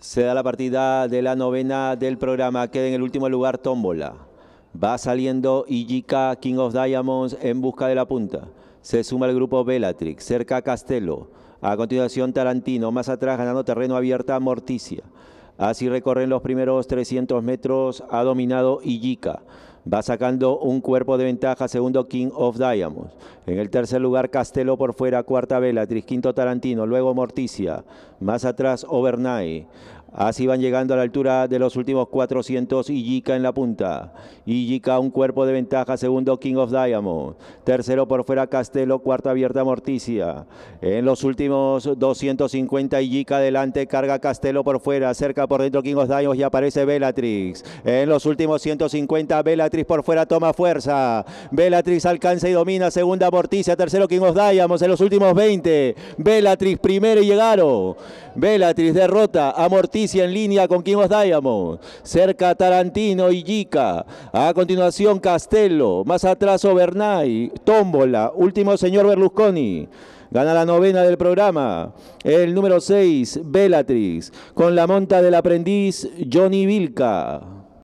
Se da la partida de la novena del programa. Queda en el último lugar Tómbola. Va saliendo Ijika, King of Diamonds, en busca de la punta. Se suma el grupo Bellatrix, cerca Castelo. A continuación Tarantino, más atrás ganando terreno abierta Morticia. Así recorren los primeros 300 metros, ha dominado Illica. Va sacando un cuerpo de ventaja, segundo King of Diamonds. En el tercer lugar Castelo por fuera, cuarta vela, Trisquinto Tarantino, luego Morticia. Más atrás Overnight. Así van llegando a la altura de los últimos 400, Illica en la punta. Illica un cuerpo de ventaja, segundo King of Diamonds. Tercero por fuera Castelo, cuarta abierta Morticia. En los últimos 250, Illica adelante, carga Castelo por fuera, cerca por dentro King of Diamonds y aparece Bellatrix. En los últimos 150, Bellatrix por fuera toma fuerza. Bellatrix alcanza y domina, segunda Morticia, tercero King of Diamonds. en los últimos 20. Bellatrix primero y llegaron. Bellatrix derrota a Morticia en línea con of Diamond. Cerca Tarantino y Yika. A continuación Castello, Más atrás Overnay. Tómbola. Último señor Berlusconi. Gana la novena del programa. El número 6, Bellatrix. Con la monta del aprendiz, Johnny Vilca.